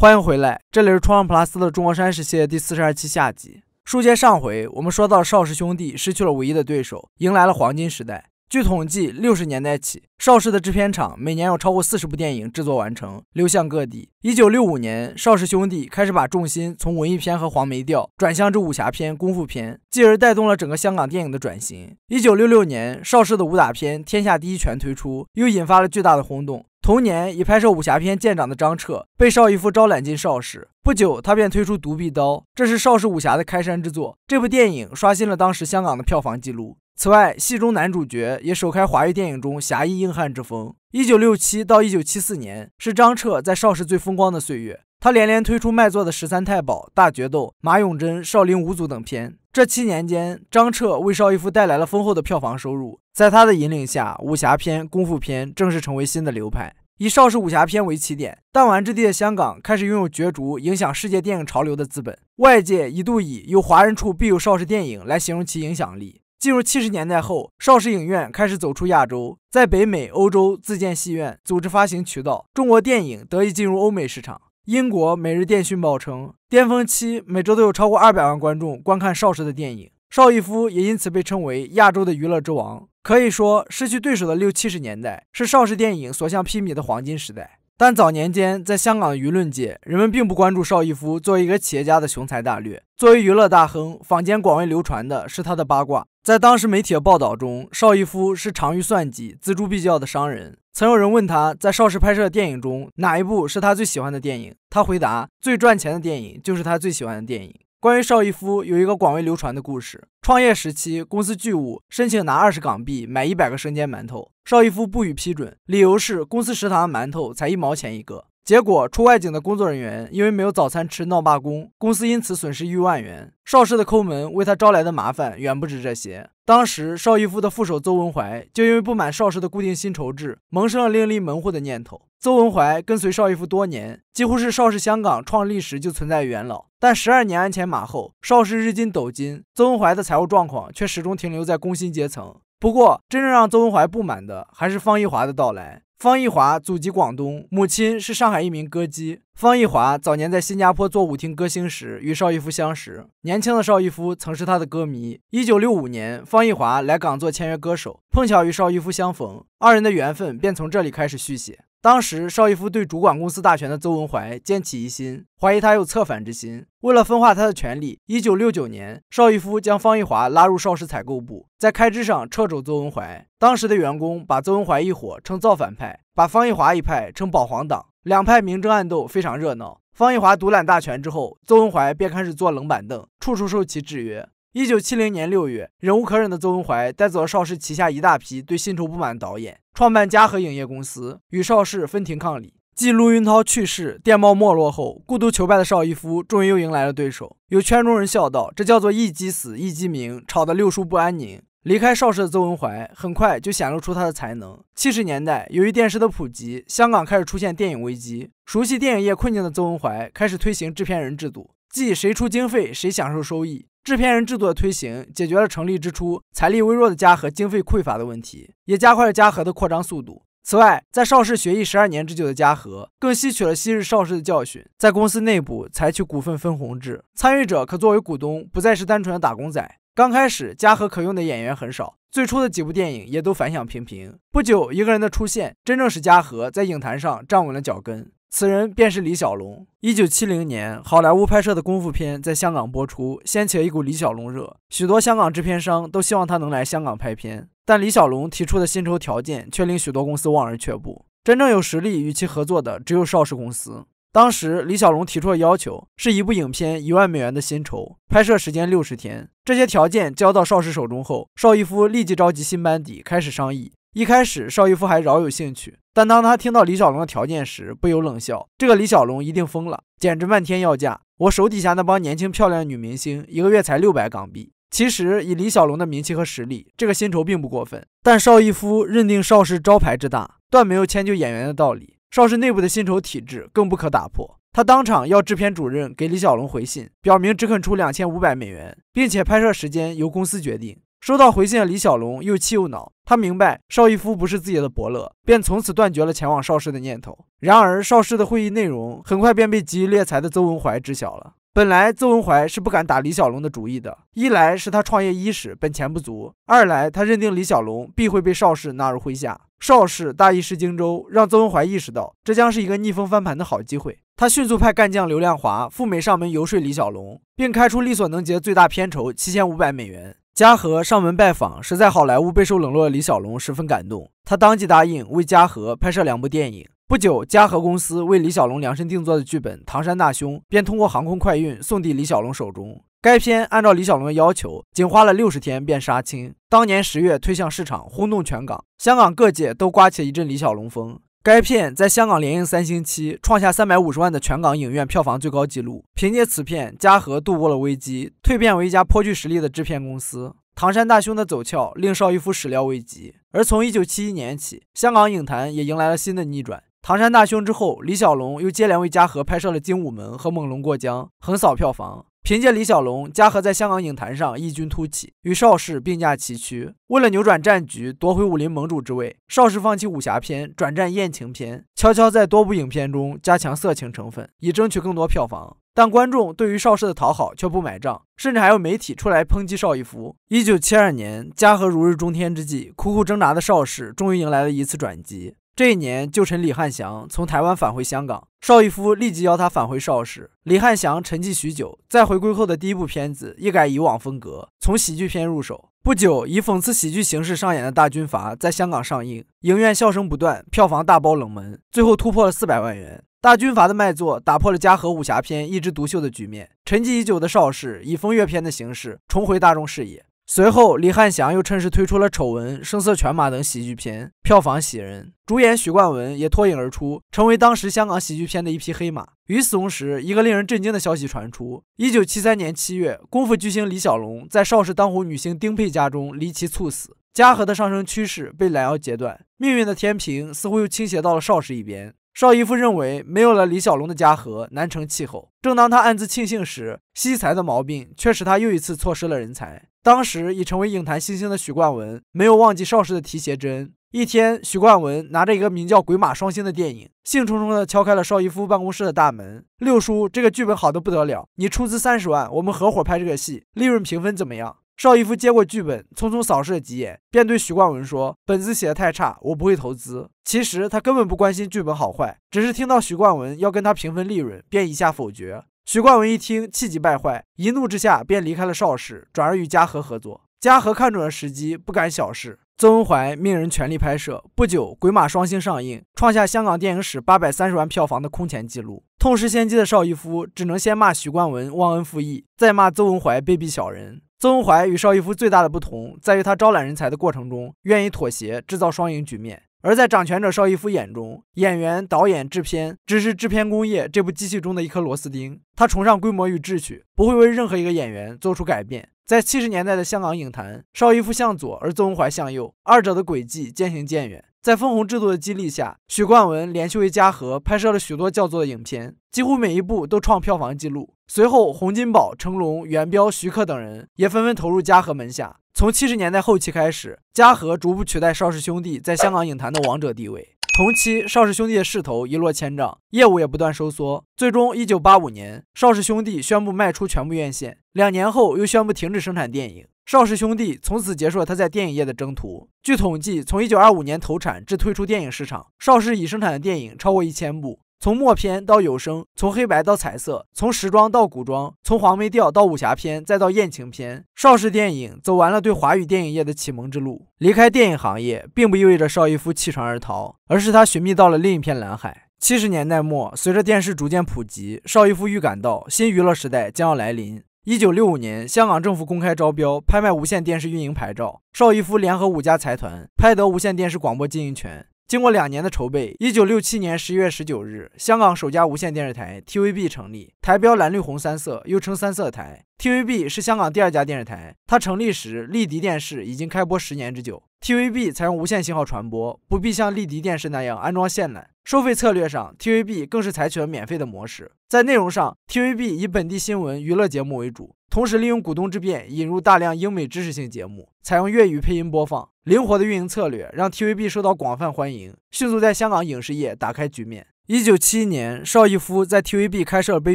欢迎回来，这里是《窗普拉斯》的中国山世界第四十二期下集。书接上回，我们说到邵氏兄弟失去了唯一的对手，迎来了黄金时代。据统计，六十年代起，邵氏的制片厂每年有超过四十部电影制作完成，流向各地。一九六五年，邵氏兄弟开始把重心从文艺片和黄梅调转向至武侠片、功夫片，继而带动了整个香港电影的转型。一九六六年，邵氏的武打片《天下第一拳》推出，又引发了巨大的轰动。同年，以拍摄武侠片见长的张彻被邵逸夫招揽进邵氏。不久，他便推出《独臂刀》，这是邵氏武侠的开山之作。这部电影刷新了当时香港的票房纪录。此外，戏中男主角也首开华语电影中侠义硬汉之风。一九六七到一九七四年是张彻在邵氏最风光的岁月，他连连推出卖座的《十三太保》《大决斗》《马永贞》《少林五祖》等片。这七年间，张彻为邵逸夫带来了丰厚的票房收入。在他的引领下，武侠片、功夫片正式成为新的流派。以邵氏武侠片为起点，弹丸之地的香港开始拥有角逐、影响世界电影潮流的资本。外界一度以“有华人处必有邵氏电影”来形容其影响力。进入七十年代后，邵氏影院开始走出亚洲，在北美、欧洲自建戏院、组织发行渠道，中国电影得以进入欧美市场。英国《每日电讯报》称，巅峰期每周都有超过二百万观众观看邵氏的电影，邵逸夫也因此被称为亚洲的娱乐之王。可以说，失去对手的六七十年代是邵氏电影所向披靡的黄金时代。但早年间，在香港的舆论界，人们并不关注邵逸夫作为一个企业家的雄才大略，作为娱乐大亨，坊间广为流传的是他的八卦。在当时媒体的报道中，邵逸夫是长于算计、锱铢必较的商人。曾有人问他在邵氏拍摄的电影中哪一部是他最喜欢的电影，他回答：最赚钱的电影就是他最喜欢的电影。关于邵逸夫有一个广为流传的故事：创业时期，公司巨物申请拿二十港币买一百个生煎馒头，邵逸夫不予批准，理由是公司食堂馒头才一毛钱一个。结果，出外景的工作人员因为没有早餐吃闹罢工，公司因此损失逾万元。邵氏的抠门为他招来的麻烦远不止这些。当时，邵逸夫的副手邹文怀就因为不满邵氏的固定薪酬制，萌生了另立门户的念头。邹文怀跟随邵逸夫多年，几乎是邵氏香港创立时就存在元老，但十二年鞍前马后，邵氏日进斗金，邹文怀的财务状况却始终停留在工薪阶层。不过，真正让邹文怀不满的还是方逸华的到来。方逸华祖籍广东，母亲是上海一名歌姬。方逸华早年在新加坡做舞厅歌星时，与邵逸夫相识。年轻的邵逸夫曾是他的歌迷。1965年，方逸华来港做签约歌手，碰巧与邵逸夫相逢，二人的缘分便从这里开始续写。当时，邵逸夫对主管公司大权的邹文怀渐起疑心，怀疑他有策反之心。为了分化他的权力，1969年，邵逸夫将方逸华拉入邵氏采购部，在开支上掣肘邹文怀。当时的员工把邹文怀一伙称“造反派”，把方逸华一派称“保皇党”，两派明争暗斗，非常热闹。方逸华独揽大权之后，邹文怀便开始坐冷板凳，处处受其制约。一九七零年六月，忍无可忍的邹文怀带走了邵氏旗下一大批对薪酬不满的导演，创办嘉禾影业公司，与邵氏分庭抗礼。继陆云涛去世、电报没落后，孤独求败的邵逸夫终于又迎来了对手。有圈中人笑道：“这叫做一鸡死，一鸡鸣，吵得六叔不安宁。”离开邵氏的邹文怀很快就显露出他的才能。七十年代，由于电视的普及，香港开始出现电影危机。熟悉电影业困境的邹文怀开始推行制片人制度，即谁出经费谁享受收益。制片人制度的推行，解决了成立之初财力微弱的嘉禾经费匮乏的问题，也加快了嘉禾的扩张速度。此外，在邵氏学艺十二年之久的嘉禾，更吸取了昔日邵氏的教训，在公司内部采取股份分红制，参与者可作为股东，不再是单纯的打工仔。刚开始，嘉禾可用的演员很少，最初的几部电影也都反响平平。不久，一个人的出现，真正使嘉禾在影坛上站稳了脚跟。此人便是李小龙。一九七零年，好莱坞拍摄的功夫片在香港播出，掀起了一股李小龙热。许多香港制片商都希望他能来香港拍片，但李小龙提出的薪酬条件却令许多公司望而却步。真正有实力与其合作的只有邵氏公司。当时，李小龙提出的要求是一部影片一万美元的薪酬，拍摄时间六十天。这些条件交到邵氏手中后，邵逸夫立即召集新班底开始商议。一开始，邵逸夫还饶有兴趣，但当他听到李小龙的条件时，不由冷笑：“这个李小龙一定疯了，简直漫天要价！我手底下那帮年轻漂亮的女明星，一个月才六百港币。其实以李小龙的名气和实力，这个薪酬并不过分。但邵逸夫认定邵氏招牌之大，断没有迁就演员的道理。邵氏内部的薪酬体制更不可打破。他当场要制片主任给李小龙回信，表明只肯出两千五百美元，并且拍摄时间由公司决定。”收到回信，的李小龙又气又恼。他明白邵逸夫不是自己的伯乐，便从此断绝了前往邵氏的念头。然而，邵氏的会议内容很快便被急于敛财的邹文怀知晓了。本来邹文怀是不敢打李小龙的主意的，一来是他创业伊始本钱不足，二来他认定李小龙必会被邵氏纳入麾下。邵氏大意失荆州，让邹文怀意识到这将是一个逆风翻盘的好机会。他迅速派干将刘亮华赴美上门游说李小龙，并开出力所能及的最大片酬七千五百美元。嘉禾上门拜访，实在好莱坞备受冷落的李小龙十分感动，他当即答应为嘉禾拍摄两部电影。不久，嘉禾公司为李小龙量身定做的剧本《唐山大兄》便通过航空快运送抵李小龙手中。该片按照李小龙的要求，仅花了六十天便杀青，当年十月推向市场，轰动全港，香港各界都刮起了一阵李小龙风。该片在香港连映三星期，创下三百五十万的全港影院票房最高纪录。凭借此片，嘉禾度过了危机，蜕变为一家颇具实力的制片公司。唐山大兄的走俏令邵逸夫始料未及，而从一九七一年起，香港影坛也迎来了新的逆转。唐山大兄之后，李小龙又接连为嘉禾拍摄了《精武门》和《猛龙过江》，横扫票房。凭借李小龙，嘉禾在香港影坛上异军突起，与邵氏并驾齐驱。为了扭转战局，夺回武林盟主之位，邵氏放弃武侠片，转战艳情片，悄悄在多部影片中加强色情成分，以争取更多票房。但观众对于邵氏的讨好却不买账，甚至还有媒体出来抨击邵逸夫。一九七二年，嘉禾如日中天之际，苦苦挣扎的邵氏终于迎来了一次转机。这一年，旧臣李汉祥从台湾返回香港，邵逸夫立即邀他返回邵氏。李汉祥沉寂许久，在回归后的第一部片子一改以往风格，从喜剧片入手。不久，以讽刺喜剧形式上演的《大军阀》在香港上映，影院笑声不断，票房大爆冷门，最后突破了四百万元。《大军阀》的卖座打破了嘉禾武侠片一枝独秀的局面，沉寂已久的邵氏以风月片的形式重回大众视野。随后，李汉祥又趁势推出了《丑闻》《声色犬马》等喜剧片，票房喜人。主演许冠文也脱颖而出，成为当时香港喜剧片的一匹黑马。与此同时，一个令人震惊的消息传出：1973年7月，功夫巨星李小龙在邵氏当红女星丁佩家中离奇猝死。嘉禾的上升趋势被拦腰截断，命运的天平似乎又倾斜到了邵氏一边。邵逸夫认为，没有了李小龙的家和，难成气候。正当他暗自庆幸时，惜才的毛病却使他又一次错失了人才。当时已成为影坛新星的许冠文，没有忘记邵氏的提携之恩。一天，许冠文拿着一个名叫《鬼马双星》的电影，兴冲冲地敲开了邵逸夫办公室的大门：“六叔，这个剧本好的不得了，你出资三十万，我们合伙拍这个戏，利润平分，怎么样？”邵逸夫接过剧本，匆匆扫视了几眼，便对徐冠文说：“本子写的太差，我不会投资。”其实他根本不关心剧本好坏，只是听到徐冠文要跟他平分利润，便一下否决。徐冠文一听，气急败坏，一怒之下便离开了邵氏，转而与嘉禾合作。嘉禾看准了时机，不敢小视。邹文怀命人全力拍摄，不久，《鬼马双星》上映，创下香港电影史八百三十万票房的空前纪录。痛失先机的邵逸夫只能先骂徐冠文忘恩负义，再骂邹文怀卑鄙小人。曾怀与邵逸夫最大的不同，在于他招揽人才的过程中，愿意妥协，制造双赢局面；而在掌权者邵逸夫眼中，演员、导演、制片只是制片工业这部机器中的一颗螺丝钉。他崇尚规模与秩序，不会为任何一个演员做出改变。在七十年代的香港影坛，邵逸夫向左，而曾怀向右，二者的轨迹渐行渐远。在分红制度的激励下，许冠文连续为嘉禾拍摄了许多叫座的影片，几乎每一部都创票房纪录。随后，洪金宝、成龙、元彪、徐克等人也纷纷投入嘉禾门下。从七十年代后期开始，嘉禾逐步取代邵氏兄弟在香港影坛的王者地位。同期，邵氏兄弟的势头一落千丈，业务也不断收缩。最终，一九八五年，邵氏兄弟宣布卖出全部院线，两年后又宣布停止生产电影。邵氏兄弟从此结束了他在电影业的征途。据统计，从1925年投产至退出电影市场，邵氏已生产的电影超过一千部。从默片到有声，从黑白到彩色，从时装到古装，从黄梅调到武侠片，再到艳情片，邵氏电影走完了对华语电影业的启蒙之路。离开电影行业，并不意味着邵逸夫弃船而逃，而是他寻觅到了另一片蓝海。七十年代末，随着电视逐渐普及，邵逸夫预感到新娱乐时代将要来临。一九六五年，香港政府公开招标拍卖无线电视运营牌照，邵逸夫联合五家财团拍得无线电视广播经营权。经过两年的筹备，一九六七年十一月十九日，香港首家无线电视台 TVB 成立，台标蓝绿红三色，又称三色台。TVB 是香港第二家电视台，它成立时，丽迪电视已经开播十年之久。TVB 采用无线信号传播，不必像丽迪电视那样安装线缆。收费策略上，TVB 更是采取了免费的模式。在内容上，TVB 以本地新闻、娱乐节目为主，同时利用股东之便引入大量英美知识性节目，采用粤语配音播放。灵活的运营策略让 TVB 受到广泛欢迎，迅速在香港影视业打开局面。一九七一年，邵逸夫在 TVB 开设了被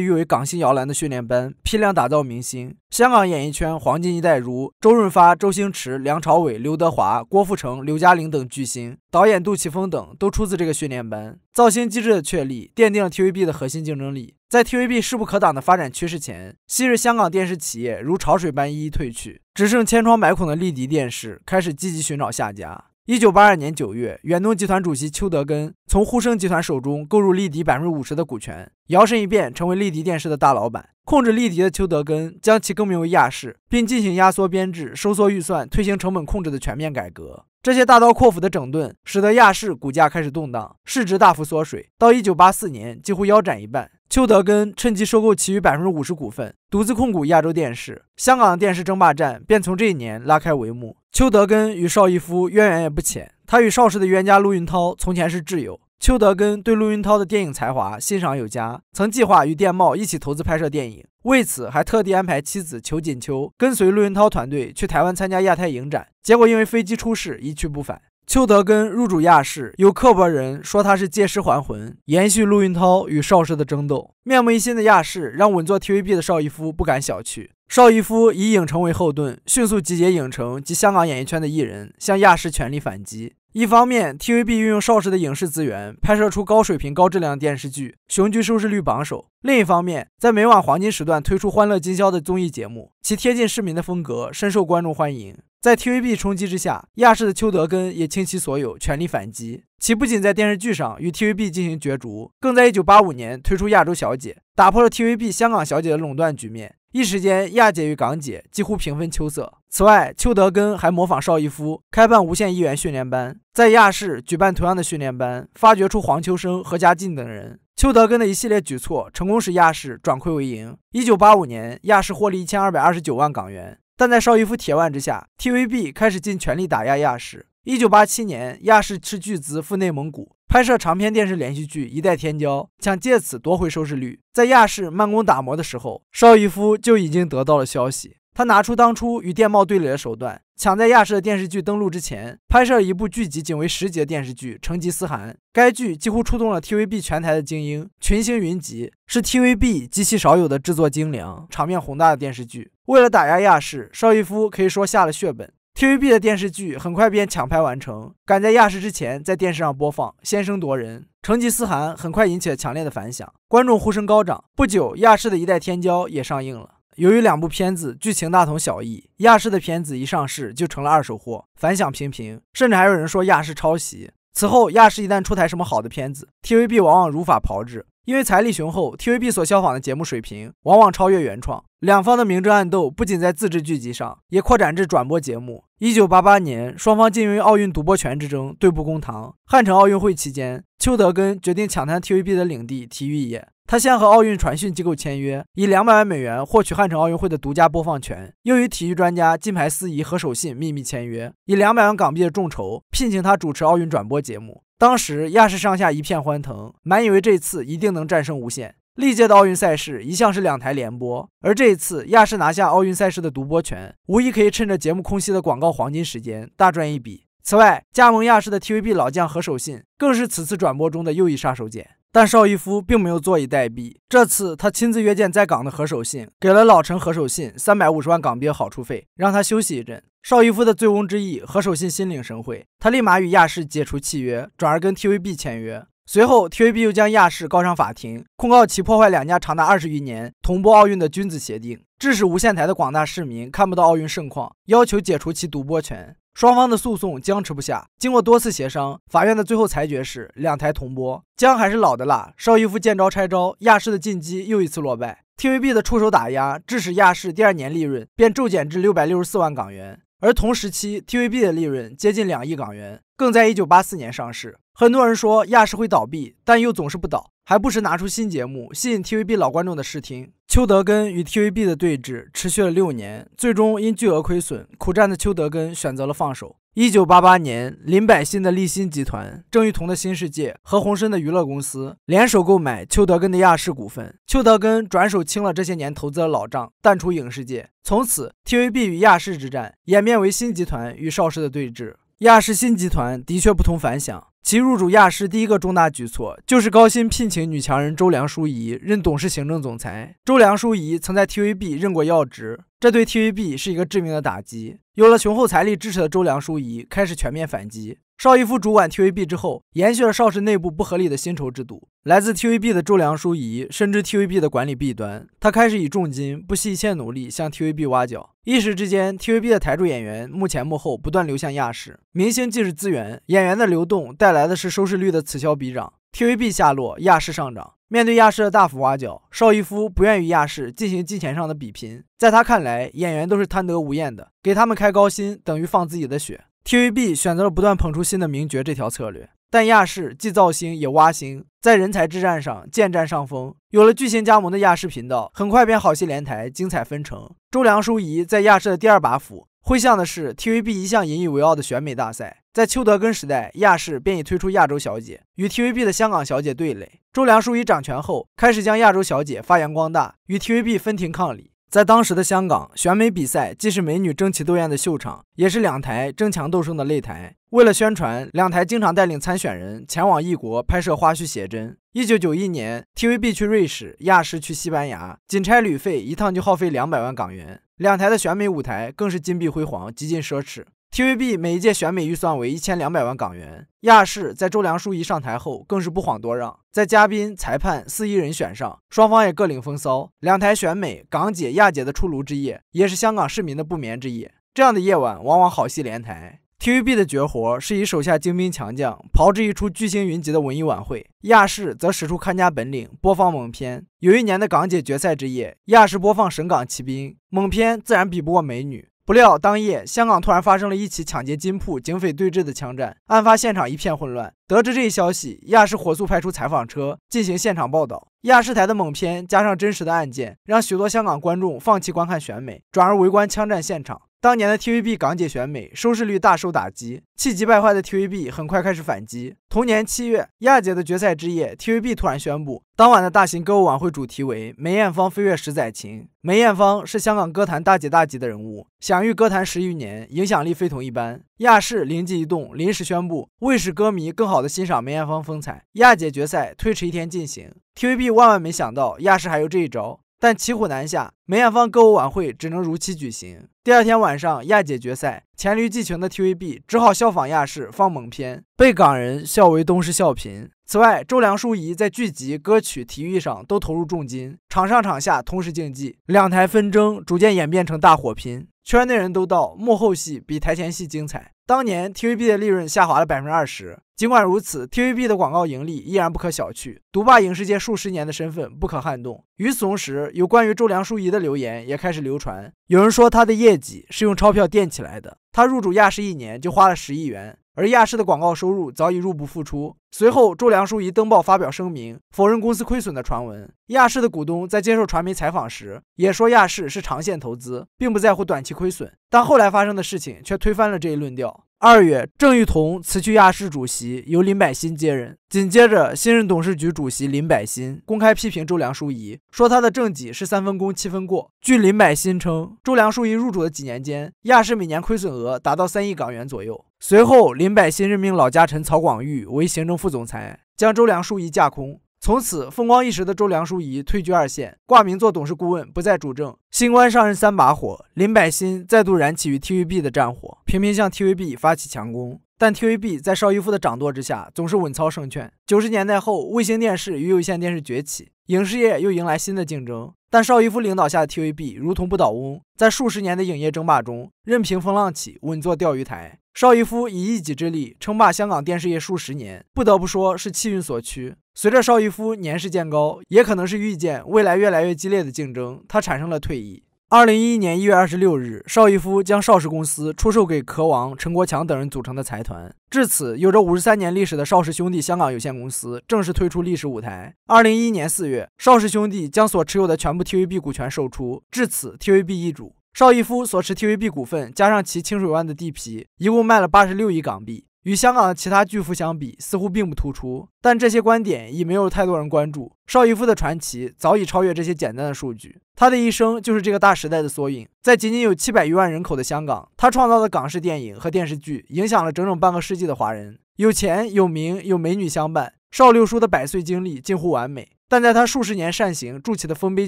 誉为“港星摇篮”的训练班，批量打造明星。香港演艺圈黄金一代，如周润发、周星驰、梁朝伟、刘德华、郭富城、刘嘉玲等巨星，导演杜琪峰等，都出自这个训练班。造星机制的确立，奠定了 TVB 的核心竞争力。在 TVB 势不可挡的发展趋势前，昔日香港电视企业如潮水般一一退去，只剩千疮百孔的丽迪电视开始积极寻找下家。一九八二年九月，远东集团主席邱德根从沪声集团手中购入丽迪百分之五十的股权，摇身一变成为丽迪电视的大老板。控制丽迪的邱德根将其更名为亚视，并进行压缩编制、收缩预算、推行成本控制的全面改革。这些大刀阔斧的整顿，使得亚视股价开始动荡，市值大幅缩水，到一九八四年几乎腰斩一半。邱德根趁机收购其余百分之五十股份，独自控股亚洲电视。香港的电视争霸战便从这一年拉开帷幕。邱德根与邵逸夫渊源也不浅，他与邵氏的冤家陆云涛从前是挚友。邱德根对陆云涛的电影才华欣赏有加，曾计划与电懋一起投资拍摄电影，为此还特地安排妻子裘锦秋跟随陆云涛团队去台湾参加亚太影展，结果因为飞机出事一去不返。邱德根入主亚视，有刻薄人说他是借尸还魂，延续陆运涛与邵氏的争斗。面目一新的亚视，让稳坐 TVB 的邵逸夫不敢小觑。邵逸夫以影城为后盾，迅速集结影城及香港演艺圈的艺人，向亚视全力反击。一方面，TVB 运用邵氏的影视资源，拍摄出高水平、高质量电视剧，雄居收视率榜首；另一方面，在每晚黄金时段推出《欢乐今宵》的综艺节目，其贴近市民的风格深受观众欢迎。在 TVB 冲击之下，亚视的邱德根也倾其所有，全力反击。其不仅在电视剧上与 TVB 进行角逐，更在1985年推出《亚洲小姐》，打破了 TVB《香港小姐》的垄断局面。一时间，亚姐与港姐几乎平分秋色。此外，邱德根还模仿邵逸夫，开办无线艺员训练班，在亚视举办同样的训练班，发掘出黄秋生、何家劲等人。邱德根的一系列举措，成功使亚视转亏为盈。1985年，亚视获利1229万港元。但在邵逸夫铁腕之下，TVB 开始尽全力打压亚视。一九八七年，亚视斥巨资赴内蒙古拍摄长篇电视连续剧《一代天骄》，想借此夺回收视率。在亚视慢工打磨的时候，邵逸夫就已经得到了消息。他拿出当初与电报对垒的手段，抢在亚视的电视剧登陆之前，拍摄了一部剧集仅为十集的电视剧《成吉思汗》。该剧几乎触动了 TVB 全台的精英，群星云集，是 TVB 极其少有的制作精良、场面宏大的电视剧。为了打压亚视，邵逸夫可以说下了血本。TVB 的电视剧很快便抢拍完成，赶在亚视之前在电视上播放，先声夺人。《成吉思汗》很快引起了强烈的反响，观众呼声高涨。不久，亚视的一代天骄也上映了。由于两部片子剧情大同小异，亚视的片子一上市就成了二手货，反响平平，甚至还有人说亚视抄袭。此后，亚视一旦出台什么好的片子，TVB 往往如法炮制。因为财力雄厚，TVB 所效仿的节目水平往往超越原创。两方的明争暗斗不仅在自制剧集上，也扩展至转播节目。一九八八年，双方进入奥运独播权之争，对簿公堂。汉城奥运会期间，邱德根决定抢滩 TVB 的领地——体育业。他先和奥运传讯机构签约，以两百万美元获取汉城奥运会的独家播放权；又与体育专家、金牌司仪何守信秘密签约，以两百万港币的众筹聘请他主持奥运转播节目。当时亚视上下一片欢腾，满以为这次一定能战胜无限。历届的奥运赛事一向是两台联播，而这一次亚视拿下奥运赛事的独播权，无疑可以趁着节目空隙的广告黄金时间大赚一笔。此外，加盟亚视的 TVB 老将何守信更是此次转播中的又一杀手锏。但邵逸夫并没有坐以待毙，这次他亲自约见在港的何守信，给了老臣何守信三百五十万港币好处费，让他休息一阵。邵逸夫的醉翁之意，何守信心领神会，他立马与亚视解除契约，转而跟 TVB 签约。随后，TVB 又将亚视告上法庭，控告其破坏两家长达二十余年同步奥运的君子协定，致使无线台的广大市民看不到奥运盛况，要求解除其独播权。双方的诉讼僵持不下，经过多次协商，法院的最后裁决是两台同播。姜还是老的辣，邵逸夫见招拆招，亚视的进击又一次落败。TVB 的出手打压，致使亚视第二年利润便骤减至六百六十四万港元，而同时期 TVB 的利润接近两亿港元，更在一九八四年上市。很多人说亚视会倒闭，但又总是不倒。还不时拿出新节目吸引 TVB 老观众的视听。邱德根与 TVB 的对峙持续了六年，最终因巨额亏损，苦战的邱德根选择了放手。一九八八年，林百欣的立新集团、郑裕彤的新世界、何鸿燊的娱乐公司联手购买邱德根的亚视股份，邱德根转手清了这些年投资的老账，淡出影视界。从此，TVB 与亚视之战演变为新集团与邵氏的对峙。亚视新集团的确不同凡响。其入主亚视第一个重大举措就是高薪聘请女强人周梁淑怡任董事行政总裁。周梁淑怡曾在 TVB 任过要职，这对 TVB 是一个致命的打击。有了雄厚财力支持的周梁淑怡开始全面反击。邵逸夫主管 TVB 之后，延续了邵氏内部不合理的薪酬制度。来自 TVB 的周梁淑怡深知 TVB 的管理弊端，他开始以重金、不惜一切努力向 TVB 挖角。一时之间，TVB 的台柱演员幕前幕后不断流向亚视。明星既是资源，演员的流动带来的是收视率的此消彼长。TVB 下落，亚视上涨。面对亚视的大幅挖角，邵逸夫不愿与亚视进行金钱上的比拼。在他看来，演员都是贪得无厌的，给他们开高薪等于放自己的血。TVB 选择了不断捧出新的名角这条策略，但亚视既造星也挖星，在人才之战上渐占上风。有了巨星加盟的亚视频道，很快便好戏连台，精彩纷呈。周梁淑怡在亚视的第二把斧。会像的是 TVB 一向引以为傲的选美大赛，在邱德根时代，亚视便已推出亚洲小姐，与 TVB 的香港小姐对垒。周梁淑怡掌权后，开始将亚洲小姐发扬光大，与 TVB 分庭抗礼。在当时的香港，选美比赛既是美女争奇斗艳的秀场，也是两台争强斗胜的擂台。为了宣传，两台经常带领参选人前往异国拍摄花絮写真。一九九一年，TVB 去瑞士，亚视去西班牙，仅差旅费一趟就耗费两百万港元。两台的选美舞台更是金碧辉煌，极尽奢侈。TVB 每一届选美预算为一千两百万港元，亚视在周梁淑怡上台后更是不遑多让，在嘉宾、裁判、四仪人选上，双方也各领风骚。两台选美港姐、亚姐的出炉之夜，也是香港市民的不眠之夜。这样的夜晚，往往好戏连台。TVB 的绝活是以手下精兵强将炮制一出巨星云集的文艺晚会，亚视则使出看家本领播放猛片。有一年的港姐决赛之夜，亚视播放神港奇兵，猛片自然比不过美女。不料当夜，香港突然发生了一起抢劫金铺、警匪对峙的枪战，案发现场一片混乱。得知这一消息，亚视火速派出采访车进行现场报道。亚视台的猛片加上真实的案件，让许多香港观众放弃观看选美，转而围观枪战现场。当年的 TVB 港姐选美收视率大受打击，气急败坏的 TVB 很快开始反击。同年七月，亚姐的决赛之夜，TVB 突然宣布当晚的大型歌舞晚会主题为梅艳芳飞越十载情。梅艳芳是香港歌坛大姐大级的人物，享誉歌坛十余年，影响力非同一般。亚视灵机一动，临时宣布为使歌迷更好的欣赏梅艳芳风采，亚姐决赛推迟一天进行。TVB 万万没想到亚视还有这一招。但骑虎难下，梅艳芳歌舞晚会只能如期举行。第二天晚上亚姐决赛，黔驴技穷的 TVB 只好效仿亚视放猛片，被港人笑为“东施效颦”。此外，周梁淑怡在剧集、歌曲、体育上都投入重金，场上场下同时竞技，两台纷争逐渐演变成大火拼。圈内人都道，幕后戏比台前戏精彩。当年 TVB 的利润下滑了百分之二十，尽管如此，TVB 的广告盈利依然不可小觑，独霸影视界数十年的身份不可撼动。与此同时，有关于周梁淑怡的流言也开始流传，有人说她的业绩是用钞票垫起来的，她入主亚视一年就花了十亿元。而亚视的广告收入早已入不敷出。随后，周梁淑怡登报发表声明，否认公司亏损的传闻。亚视的股东在接受传媒采访时，也说亚视是长线投资，并不在乎短期亏损。但后来发生的事情却推翻了这一论调。二月，郑裕彤辞去亚视主席，由林百欣接任。紧接着，新任董事局主席林百欣公开批评周梁淑怡，说他的政绩是三分功七分过。据林百欣称，周梁淑怡入主的几年间，亚视每年亏损额达到三亿港元左右。随后，林百欣任命老家臣曹广玉为行政副总裁，将周梁淑仪架空。从此，风光一时的周梁淑仪退居二线，挂名做董事顾问，不再主政。新官上任三把火，林百欣再度燃起与 TVB 的战火，频频向 TVB 发起强攻。但 TVB 在邵逸夫的掌舵之下，总是稳操胜券。九十年代后，卫星电视与有线电视崛起。影视业又迎来新的竞争，但邵逸夫领导下的 TVB 如同不倒翁，在数十年的影业争霸中，任凭风浪起，稳坐钓鱼台。邵逸夫以一己之力称霸香港电视业数十年，不得不说是气运所趋。随着邵逸夫年事渐高，也可能是预见未来越来越激烈的竞争，他产生了退役。二零一一年一月二十六日，邵逸夫将邵氏公司出售给壳王陈国强等人组成的财团。至此，有着五十三年历史的邵氏兄弟香港有限公司正式退出历史舞台。二零一一年四月，邵氏兄弟将所持有的全部 TVB 股权售出，至此 TVB 易主。邵逸夫所持 TVB 股份加上其清水湾的地皮，一共卖了八十六亿港币。与香港的其他巨富相比，似乎并不突出，但这些观点已没有太多人关注。邵逸夫的传奇早已超越这些简单的数据，他的一生就是这个大时代的缩影。在仅仅有七百余万人口的香港，他创造的港式电影和电视剧影响了整整半个世纪的华人。有钱、有名、有美女相伴，邵六叔的百岁经历近乎完美。但在他数十年善行筑起的丰碑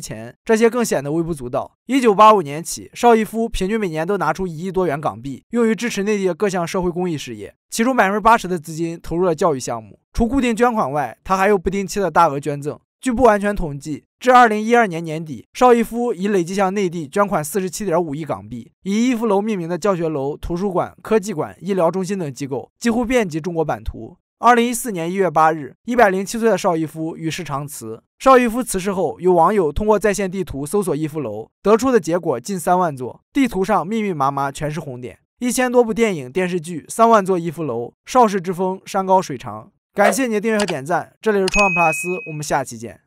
前，这些更显得微不足道。一九八五年起，邵逸夫平均每年都拿出一亿多元港币，用于支持内地的各项社会公益事业，其中百分之八十的资金投入了教育项目。除固定捐款外，他还有不定期的大额捐赠。据不完全统计，至二零一二年年底，邵逸夫已累计向内地捐款四十七点五亿港币。以逸夫楼命名的教学楼、图书馆、科技馆、医疗中心等机构，几乎遍及中国版图。二零一四年一月八日，一百零七岁的邵逸夫与世长辞。邵逸夫辞世后，有网友通过在线地图搜索“逸夫楼”，得出的结果近三万座。地图上密密麻麻全是红点，一千多部电影、电视剧，三万座逸夫楼。邵氏之风，山高水长。感谢您的订阅和点赞。这里是创外 plus，我们下期见。